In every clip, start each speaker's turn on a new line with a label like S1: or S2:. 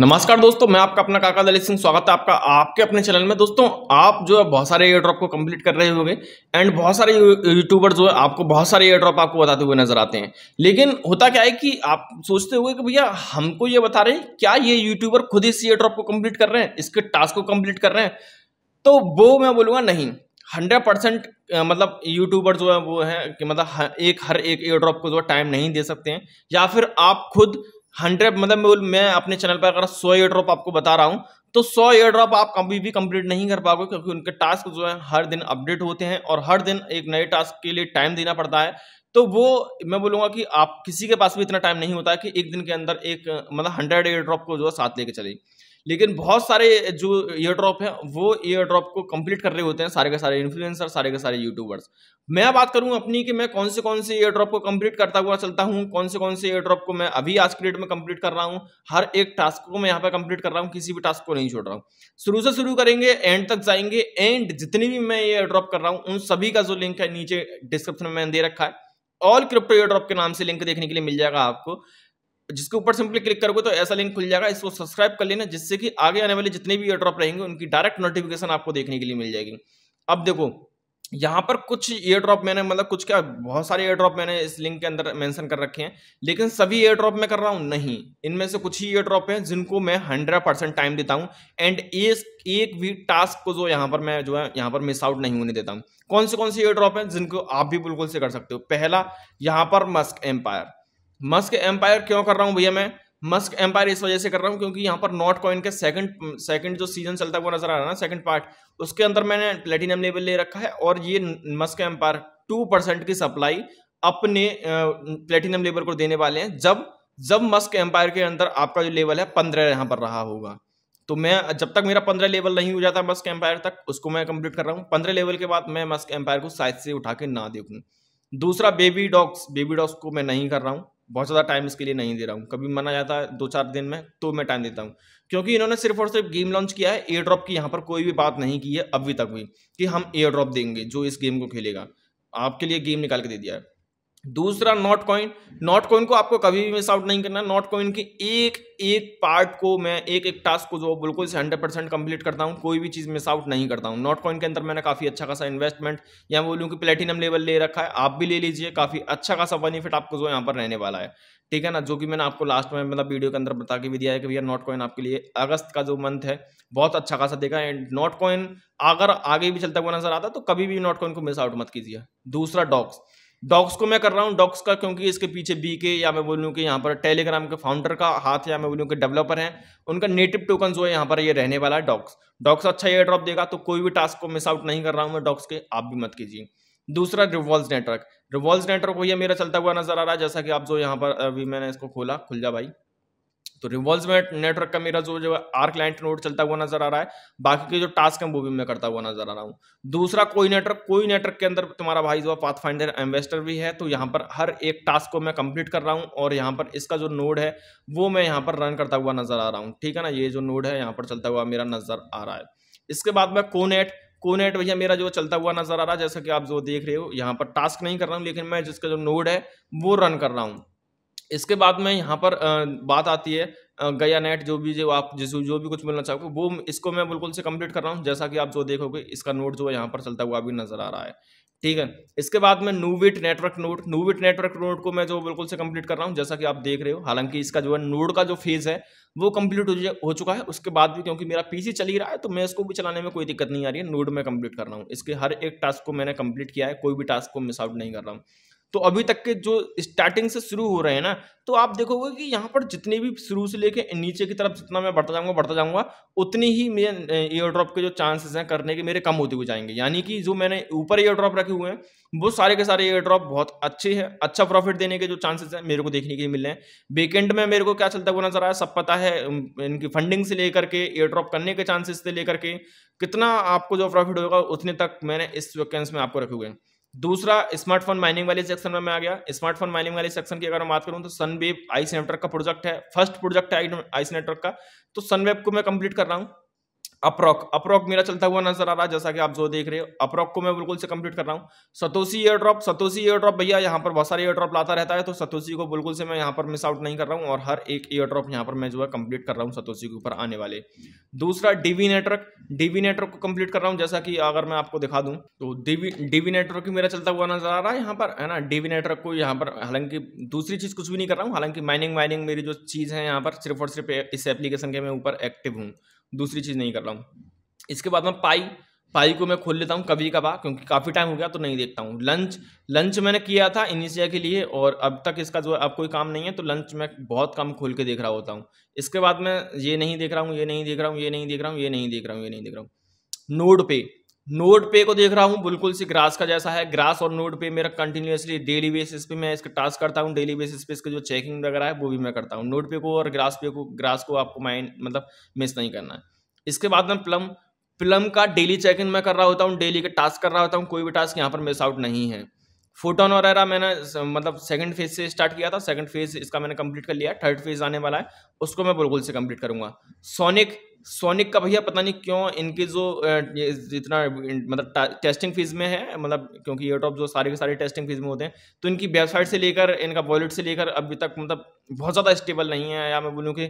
S1: नमस्कार दोस्तों मैं आपका अपना काका दलित सिंह स्वागत है आपका आपके अपने चैनल में दोस्तों आप जो है बहुत सारे एयर ड्रॉप को कंप्लीट कर रहे होंगे एंड बहुत सारे यूट्यूबर जो है आपको बहुत सारे एयर ड्रॉप आपको बताते हुए नजर आते हैं लेकिन होता क्या है कि आप सोचते हुए कि भैया हमको ये बता रहे हैं क्या ये यूट्यूबर खुद इस एयर ड्रॉप को कम्प्लीट कर रहे हैं इसके टास्क को कम्प्लीट कर रहे हैं तो वो मैं बोलूँगा नहीं हंड्रेड परसेंट मतलब यूट्यूबर जो है वो है कि मतलब एक हर एक एयर ड्रॉप को जो है टाइम नहीं दे सकते हैं या फिर आप खुद हंड्रेड मतलब मैं मैं अपने चैनल पर अगर सौ एयर ड्रॉप आपको बता रहा हूँ तो सौ एयर ड्रॉप आप कभी भी कंप्लीट नहीं कर पाओगे क्योंकि उनके टास्क जो है हर दिन अपडेट होते हैं और हर दिन एक नए टास्क के लिए टाइम देना पड़ता है तो वो मैं बोलूँगा कि आप किसी के पास भी इतना टाइम नहीं होता कि एक दिन के अंदर एक मतलब हंड्रेड एयर ड्रॉप को जो है साथ लेके चले लेकिन बहुत सारे जो ईयर ड्रॉप हैं वो ईयर ड्रॉप को कंप्लीट कर रहे होते हैं सारे के सारे इन्फ्लुएंसर सारे के सारे यूट्यूबर्स मैं बात करूं अपनी कि मैं कौन से कौन से ईयर ड्रॉप को कंप्लीट करता हुआ चलता हूं कौन से कौन से ईयर ड्रॉप को मैं अभी आज के डेट में कंप्लीट कर रहा हूं हर एक टास्क को मैं यहाँ पर कंप्लीट कर रहा हूँ किसी भी टास्क को नहीं छोड़ रहा हूँ शुरू से शुरू करेंगे एंड तक जाएंगे एंड जितनी भी मैं ईयर ड्रॉप कर रहा हूँ उन सभी का जो लिंक है नीचे डिस्क्रिप्शन में मैंने दे रखा है ऑल क्रिप्टो ईयर ड्रॉप के नाम से लिंक देखने के लिए मिल जाएगा आपको जिसके ऊपर सिंपली क्लिक करोगे तो ऐसा लिंक खुल जाएगा इसको सब्सक्राइब कर लेना जिससे कि आगे आने वाले जितने भी एयरड्रॉप रहेंगे उनकी डायरेक्ट नोटिफिकेशन आपको देखने के लिए मिल जाएगी अब देखो यहाँ पर कुछ एयर ड्रॉप मैंने मतलब कुछ क्या बहुत सारे एयर ड्रॉप मैंने इस लिंक के अंदर मेंशन कर रखे हैं लेकिन सभी एयर ड्रॉप मैं कर रहा हूँ नहीं इनमें से कुछ ही एयर ड्रॉप हैं जिनको मैं हंड्रेड परसेंट टाइम देता हूँ एंड एक एक भी टास्क को जो यहाँ पर मैं जो है यहाँ पर मिस आउट नहीं होने देता हूँ कौन से कौन से एयर ड्रॉप हैं जिनको आप भी बिल्कुल से कर सकते हो पहला यहाँ पर मस्क एम्पायर मस्क एम्पायर क्यों कर रहा हूँ भैया मैं मस्क एम्पायर इस वजह से कर रहा हूँ क्योंकि यहाँ पर नॉट कॉइन के सेकंड सेकंड जो सीजन चलता है वो नजर आ रहा है ना सेकंड पार्ट उसके अंदर मैंने प्लेटिनम लेवल ले रखा है और ये मस्क एम्पायर टू परसेंट की सप्लाई अपने प्लेटिनम लेवल को देने वाले हैं जब जब मस्क एम्पायर के अंदर आपका जो लेवल है पंद्रह यहाँ पर रहा होगा तो मैं जब तक मेरा पंद्रह लेवल नहीं हो जाता मस्क एम्पायर तक उसको मैं कंप्लीट कर रहा हूँ पंद्रह लेवल के बाद मैं मस्क एम्पायर को साइज से उठा के ना देखूँ दूसरा बेबी डॉग्स बेबी डॉग्स को मैं नहीं कर रहा हूँ बहुत ज़्यादा टाइम इसके लिए नहीं दे रहा हूँ कभी मना जाता है दो चार दिन में तो मैं टाइम देता हूँ क्योंकि इन्होंने सिर्फ और सिर्फ गेम लॉन्च किया है एयर ड्रॉप की यहाँ पर कोई भी बात नहीं की है अभी तक भी कि हम एयर ड्रॉप देंगे जो इस गेम को खेलेगा आपके लिए गेम निकाल के दे दिया है दूसरा नॉट कॉइन नॉट कॉइन को आपको कभी भी मिस आउट नहीं करना नॉट कॉइन के एक एक पार्ट को मैं एक एक टास्क को जो बिल्कुल से हंड्रेड परसेंट कंप्लीट करता हूँ कोई भी चीज़ मिस आउट नहीं करता हूँ नॉट कॉइन के अंदर मैंने काफ़ी अच्छा खासा इन्वेस्टमेंट या बोलूँ कि प्लेटिनम लेवल ले रखा है आप भी ले लीजिए काफ़ी अच्छा खासा बेनिफिट आपको जो यहाँ पर रहने वाला है ठीक है ना जो कि मैंने आपको लास्ट में मतलब वीडियो के अंदर बता के भी दिया है कि भैया नॉट कॉइन आपके लिए अगस्त का जो मंथ है बहुत अच्छा खासा देखा एंड नॉट कॉइन अगर आगे भी चलता हुआ नजर आता तो कभी भी नॉट कॉइन को मिस आउट मत कीजिए दूसरा डॉक्स डॉक्स को मैं कर रहा हूँ डॉक्स का क्योंकि इसके पीछे बी के या मैं बोलूँ कि यहाँ पर टेलीग्राम के फाउंडर का हाथ या मैं बोलूँ कि डेवलपर हैं उनका नेटिव टोकन जो है यहाँ पर ये यह रहने वाला है डॉक्स डॉक्स अच्छा एयर ड्रॉप देगा तो कोई भी टास्क को मिस आउट नहीं कर रहा हूँ मैं डॉक्स के आप भी मत कीजिए दूसरा रिवॉल्स नेटवर्क रिवॉल्स नेटवर्क वही मेरा चलता हुआ नजर आ रहा है जैसा कि आप जो यहाँ पर अभी मैंने इसको खोला खुल जा भाई तो रिवॉल्व नेटवर्क का मेरा जो जो आर क्लाइंट नोड चलता हुआ नजर आ रहा है बाकी के जो टास्क हैं वो भी मैं करता हुआ नजर आ रहा हूँ दूसरा कोई नेटवर्क कोई नेटवर्क के अंदर तुम्हारा भाई जो पाथ फाइंडर एम्बेस्टर भी है तो यहाँ पर हर एक टास्क को मैं कंप्लीट कर रहा हूँ और यहाँ पर इसका जो नोड है वो मैं यहाँ पर रन करता हुआ नजर आ रहा हूँ ठीक है ना ये जो नोड है यहाँ पर चलता हुआ मेरा नजर आ रहा है इसके बाद में कोनेट कोनेट भैया मेरा जो चलता हुआ नजर आ रहा है जैसा कि आप जो देख रहे हो यहाँ पर टास्क नहीं कर रहा हूँ लेकिन मैं जिसका जो नोड है वो रन कर रहा हूँ इसके बाद में यहाँ पर बात आती है गया नेट जो भी जो आप जिस जो भी कुछ मिलना चाहोगे वो इसको मैं बिल्कुल से कंप्लीट कर रहा हूँ जैसा कि आप जो देखोगे इसका नोट जो है यहाँ पर चलता हुआ भी नजर आ रहा है ठीक है इसके बाद में नूविट नेटवर्क नोट नूविट नेटवर्क नोट को मैं जो बिल्कुल से कंप्लीट कर रहा हूँ जैसा कि आप देख रहे हो हालांकि इसका जो है नोड का जो फेज है वो कंप्लीट हो चुका है उसके बाद भी क्योंकि मेरा पीसी चल ही रहा है तो मैं इसको भी चलाने में कोई दिक्कत नहीं आ रही है नोड में कंप्लीट कर रहा हूँ इसके हर एक टास्क को मैंने कंप्लीट किया है कोई भी टास्क को मिस आउट नहीं कर रहा हूँ तो अभी तक के जो स्टार्टिंग से शुरू हो रहे हैं ना तो आप देखोगे कि यहाँ पर जितने भी शुरू से लेके नीचे की तरफ जितना मैं बढ़ता जाऊँगा बढ़ता जाऊँगा उतनी ही मेरे एयर ड्रॉप के जो चांसेस हैं करने के मेरे कम होते हुए जाएंगे यानी कि जो मैंने ऊपर एयर ड्रॉप रखे हुए हैं वो सारे के सारे एयर ड्रॉप बहुत अच्छे हैं अच्छा प्रॉफिट देने के जो चांसेस हैं मेरे को देखने के लिए मिल रहे हैं वेकेंड में मेरे को क्या चलता हुआ नजर आया सब पता है इनकी फंडिंग से लेकर के एयर ड्रॉप करने के चांसेस से लेकर के कितना आपको जो प्रॉफिट होगा उतने तक मैंने इस वैकेंस में आपको रखे हुए हैं दूसरा स्मार्टफोन माइनिंग वाले सेक्शन में मैं आ गया स्मार्टफोन माइनिंग वाले सेक्शन की अगर मैं बात करूं तो सनवेब आइस नेटवर्क का प्रोजेक्ट है फर्स्ट प्रोजेक्ट है आइस नेटवर्क का तो सनवेब को मैं कंप्लीट कर रहा हूं अप्रॉक अप्रॉक मेरा चलता हुआ नजर आ रहा है जैसा कि आप जो देख रहे हो अप्रॉक को मैं बिल्कुल से कंप्लीट कर रहा हूँ Satoshi airdrop Satoshi airdrop भैया यहाँ पर बहुत सारे एयर ड्रॉप लाता रहता है तो सतोसी को बिल्कुल से मैं यहाँ पर मिस आउट नहीं कर रहा हूँ और हर एक एयर ड्रॉप यहाँ पर मैं जो है कंप्लीट कर रहा हूँ सतोसी के ऊपर आने वाले दूसरा डीवी नेटवर्क डीवी नेटवर्क को कंप्लीट कर रहा हूँ जैसा कि अगर मैं आपको दिखा दूँ तो डीवी डीवी नेटवर्क मेरा चलता हुआ नजर आ रहा है यहाँ पर है ना डीवी नेटवर्क को यहाँ पर हालांकि दूसरी चीज़ कुछ भी नहीं कर रहा हूँ हालांकि माइनिंग माइनिंग मेरी जो चीज़ है यहाँ पर सिर्फ और सिर्फ इस एप्लीकेशन के मैं ऊपर एक्टिव हूँ दूसरी चीज़ नहीं कर रहा हूँ इसके बाद मैं पाई पाई को मैं खोल लेता हूँ कभी कभार क्योंकि काफ़ी टाइम हो गया तो नहीं देखता हूँ लंच लंच मैंने किया था इनिशिया के लिए और अब तक इसका जो अब कोई काम नहीं है तो लंच मैं बहुत कम खोल के देख रहा होता हूँ इसके बाद मैं ये नहीं देख रहा हूँ ये नहीं देख रहा हूँ ये नहीं देख रहा हूँ ये नहीं देख रहा हूँ ये नहीं देख रहा हूँ ये नहीं देख रहा हूँ नोड पे नोड पे को देख रहा हूँ बिल्कुल से ग्रास का जैसा है ग्रास और नोड पे मेरा कंटिन्यूसली डेली बेसिस पे मैं इसका टास्क करता हूँ डेली बेसिस पे इसका जो चेकिंग वगैरह है वो भी मैं करता हूँ नोड पे को और ग्रास पे को ग्रास को आपको माइंड मतलब मिस नहीं करना है इसके बाद में प्लम प्लम का डेली चेकिंग मैं कर रहा होता हूँ डेली का टास्क कर रहा होता हूँ कोई भी टास्क यहाँ पर मिस आउट नहीं है फोटोन वगैरह मैंने मतलब सेकंड फेज से स्टार्ट किया था सेकंड फेज इसका मैंने कंप्लीट कर लिया थर्ड फेज आने वाला है उसको मैं बिल्कुल से कंप्लीट करूंगा सोनिक सोनिक का भैया पता नहीं क्यों इनकी जो जितना मतलब टेस्टिंग फीस में है मतलब क्योंकि ये टॉप जो सारे के सारे टेस्टिंग फीस में होते हैं तो इनकी वेबसाइट से लेकर इनका वॉलेट से लेकर अभी तक मतलब बहुत ज़्यादा स्टेबल नहीं है या मैं बोलूँ कि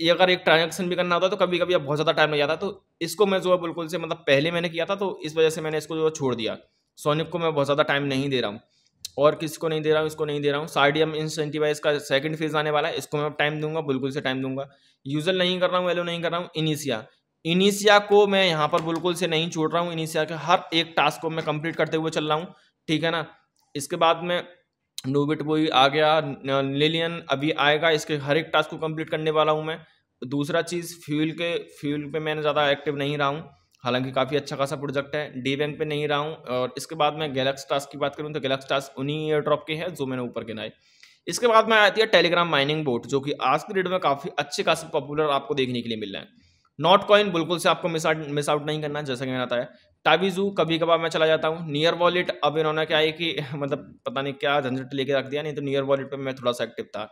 S1: ये अगर एक ट्रांजेक्शन भी करना होता तो कभी कभी अब बहुत ज़्यादा टाइम लग जाता तो इसको मैं जो है बिल्कुल से मतलब पहले मैंने किया था तो इस वजह से मैंने इसको जो छोड़ दिया सोनिक को मैं बहुत ज़्यादा टाइम नहीं दे रहा हूँ और को नहीं दे रहा हूँ इसको नहीं दे रहा हूँ सार्डियम इंसेंटिवाइज का सेकंड फेज आने वाला है इसको मैं टाइम दूंगा बिल्कुल से टाइम दूंगा यूजल नहीं कर रहा हूँ वैल्यू नहीं कर रहा हूँ इनिशिया इनिशिया को मैं यहाँ पर बिल्कुल से नहीं छोड़ रहा हूँ इनिशिया के हर एक टास्क को मैं कंप्लीट करते हुए चल रहा हूँ ठीक है ना इसके बाद में नोबिट बोई आ गया लिलियन अभी आएगा इसके हर एक टास्क को कंप्लीट करने वाला हूँ मैं दूसरा चीज़ फ्यूल के फ्यूल पे मैंने ज़्यादा एक्टिव नहीं रहा हूँ हालांकि काफ़ी अच्छा खासा प्रोजेक्ट है डी बैंक पे नहीं रहा हूँ और इसके बाद मैं गैलेक्स टास्क की बात करूँ तो गैलेक्स टास्क उन्हीं ईयर ड्रॉप के हैं जो मैंने ऊपर गिनाए इसके बाद में आती है टेलीग्राम माइनिंग बोट जो कि आज की डेट में काफ़ी अच्छे खासे पॉपुलर आपको देखने के लिए मिल रहे हैं नॉट कॉइन बिल्कुल से आपको मिस आउट मिस आउट नहीं करना जैसा कि मैंने है टाबीजू कभी कभार मैं चला जाता हूँ नियर वॉलेट अब इन्होंने क्या है कि मतलब पता नहीं क्या झंझट लेके रख दिया नहीं तो नियर वॉलेट पर मैं थोड़ा सा एक्टिव था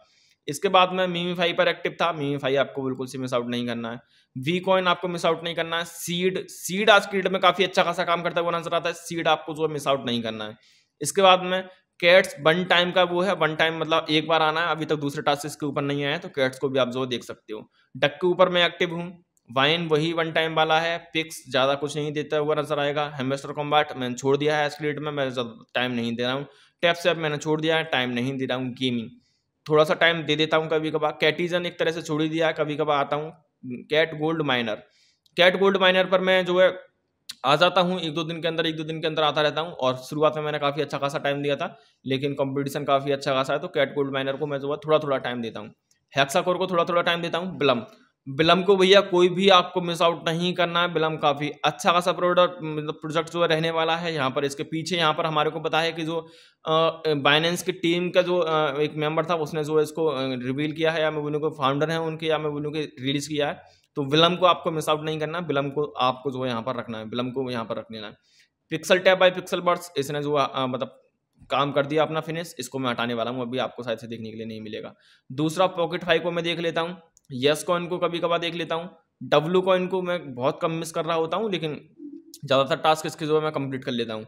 S1: इसके बाद मैं फाई पर एक्टिव था मीमी फाई आपको बिल्कुल से मिस आउट नहीं करना है वी कॉइन आपको मिस आउट नहीं करना है सीड सीड आज की डेट में काफी अच्छा खासा काम करता हुआ नजर आता है सीड आपको जो है मिस आउट नहीं करना है इसके बाद में कैट्स वन टाइम का वो है वन टाइम मतलब एक बार आना है अभी तक दूसरे टास्क इसके ऊपर नहीं आया तो कैट्स को भी आप जो देख सकते हो डक के ऊपर मैं एक्टिव हूँ वाइन वही वन टाइम वाला है पिक्स ज़्यादा कुछ नहीं देता हुआ नजर आएगा हेमेस्टर कॉम्बैट मैंने छोड़ दिया है एस्क्लेट में मैं ज़्यादा टाइम नहीं दे रहा हूँ टैप से मैंने छोड़ दिया है टाइम नहीं दे रहा हूँ गेमिंग थोड़ा सा टाइम दे देता हूँ कभी कभार कैटीजन एक तरह से छोड़ ही दिया है कभी कभार आता हूँ Cat Gold Miner Cat Gold Miner पर मैं जो है आ जाता हूँ एक दो दिन के अंदर एक दो दिन के अंदर आता रहता हूँ और शुरुआत में मैंने काफ़ी अच्छा खासा टाइम दिया था लेकिन कंपटीशन काफ़ी अच्छा खासा है तो कैट गोल्ड माइनर को मैं जो है थोड़ा थोड़ा टाइम देता हूँ कोर को थोड़ा थोड़ा टाइम देता हूँ ब्लम बिलम को भैया कोई भी आपको मिस आउट नहीं करना है बिलम काफ़ी अच्छा खासा प्रोडक्ट मतलब प्रोडक्ट जो रहने वाला है यहाँ पर इसके पीछे यहाँ पर हमारे को पता है कि जो बाइनेंस की टीम का जो आ, एक मेंबर था उसने जो इसको रिवील किया है या मैं को फाउंडर हैं उनके या मैं के रिलीज किया है तो विलम को आपको मिस आउट नहीं करना है को आपको जो है यहाँ पर रखना है विलम को यहाँ पर रख लेना है Pixel Tap by Pixel Birds इसने जो मतलब काम कर दिया अपना फिनिश इसको मैं हटाने वाला हूँ अभी आपको शायद से देखने के लिए नहीं मिलेगा दूसरा पॉकेट फाइव को मैं देख लेता हूँ यस कॉइन को कभी कभार देख लेता हूँ डब्लू कॉइन को मैं बहुत कम मिस कर रहा होता हूँ लेकिन ज़्यादातर टास्क इसके जो है मैं कंप्लीट कर लेता हूँ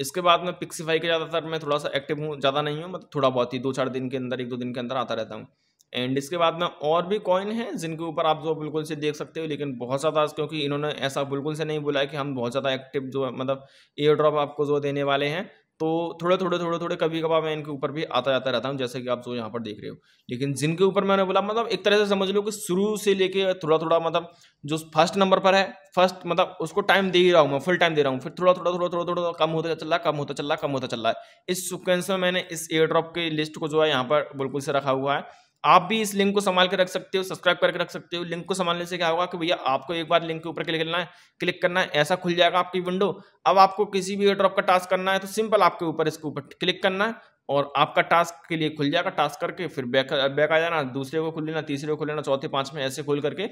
S1: इसके बाद में पिक्सीफाई के ज़्यादातर मैं थोड़ा सा एक्टिव हूँ ज़्यादा नहीं हूँ मतलब थोड़ा बहुत ही दो चार दिन के अंदर एक दो दिन के अंदर आता रहता हूँ एंड इसके बाद में और भी कॉइन हैं जिनके ऊपर आप जो बिल्कुल से देख सकते हो लेकिन बहुत ज़्यादा क्योंकि इन्होंने ऐसा बिल्कुल से नहीं बोला कि हम बहुत ज़्यादा एक्टिव जो मतलब एयर ड्रॉप आपको जो देने वाले हैं तो थोड़े थोड़े थोड़े थोड़े कभी कभार मैं इनके ऊपर भी आता जाता रहता हूँ जैसे कि आप जो यहाँ पर देख रहे हो लेकिन जिनके ऊपर मैंने बोला मतलब एक तरह से समझ लो कि शुरू से लेके थोड़ा थोड़ा मतलब जो फर्स्ट नंबर पर है फर्स्ट मतलब उसको टाइम दे ही रहा हूँ मैं फुल टाइम दे रहा हूँ फिर थोड़ा थोड़ा थोड़ा थोड़ा थोड़ा कम होता चल रहा है कम होता चल रहा है कम होता चल रहा है इस सिक्वेंस में मैंने इस एयर ड्रॉप की लिस्ट को जो है यहाँ पर बिल्कुल से रखा हुआ है आप भी इस लिंक को संभाल के रख सकते हो सब्सक्राइब करके रख सकते हो लिंक को संभालने से क्या होगा कि भैया आपको एक बार लिंक के ऊपर क्लिक करना है क्लिक करना है ऐसा खुल जाएगा आपकी विंडो अब आपको किसी भी ड्रॉप का टास्क करना है तो सिंपल आपके ऊपर इसके ऊपर क्लिक करना है और आपका टास्क के लिए खुल जाएगा टास्क करके फिर बैक बैक आ जाना दूसरे को खुल लेना तीसरे को खुल लेना चौथे पाँच में ऐसे खोल करके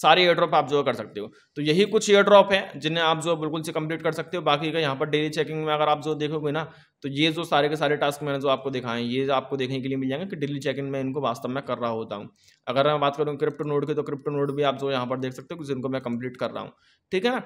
S1: सारे एयर ड्रॉप आप जो कर सकते हो तो यही कुछ एयर ड्रॉप है जिन्हें आप जो बिल्कुल से कंप्लीट कर सकते हो बाकी का यहाँ पर डेली चेकिंग में अगर आप जो देखोगे ना तो ये जो सारे के सारे टास्क मैंने जो आपको दिखाए हैं ये आपको देखने के लिए मिल जाएंगे कि डेली चेकिंग में इनको वास्तव में कर रहा होता हूँ अगर मैं बात करूँ क्रिप्टो नोड की तो क्रिप्टो नोड भी आप जो यहाँ पर देख सकते हो जिनको मैं कंप्लीट कर रहा हूँ ठीक है ना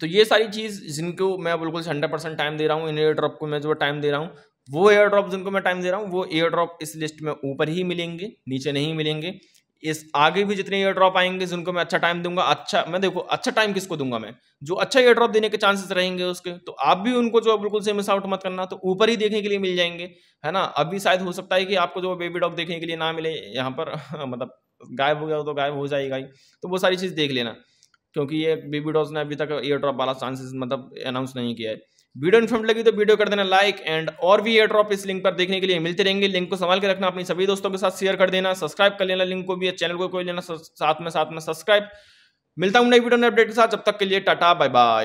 S1: तो ये सारी चीज़ जिनको मैं बिल्कुल हंड्रेड परसेंट टाइम दे रहा हूँ इन एयर ड्रॉप को मैं जो टाइम दे रहा हूँ वो एयर ड्रॉप जिनको मैं टाइम दे रहा हूँ वो एयर ड्रॉप इस लिस्ट में ऊपर ही मिलेंगे नीचे नहीं मिलेंगे इस आगे भी जितने ईयर ड्रॉप आएंगे जिनको मैं अच्छा टाइम दूंगा अच्छा मैं देखो अच्छा टाइम किसको दूंगा मैं जो अच्छा ईयर ड्रॉप देने के चांसेस रहेंगे उसके तो आप भी उनको जो बिल्कुल से मिस आउट मत करना तो ऊपर ही देखने के लिए मिल जाएंगे है ना अभी शायद हो सकता है कि आपको जो बेबी डॉग देखने के लिए ना मिले यहाँ पर मतलब गायब हो गया तो गायब हो जाएगा ही तो वो सारी चीज़ देख लेना क्योंकि ये बेबी डॉग्स ने अभी तक ईयर ड्रॉप वाला चांसेस मतलब अनाउंस नहीं किया है वीडियो इन्फॉर्मेट लगी तो वीडियो कर देना लाइक एंड और भी एयर ड्रॉप इस लिंक पर देखने के लिए मिलते रहेंगे लिंक को संभाल के रखना अपने सभी दोस्तों के साथ शेयर कर देना सब्सक्राइब कर लेना लिंक को भी चैनल को कोई लेना साथ में साथ में सब्सक्राइब मिलता हूँ नई वीडियो नई अपडेट के साथ जब तक के लिए टाटा बाय बाय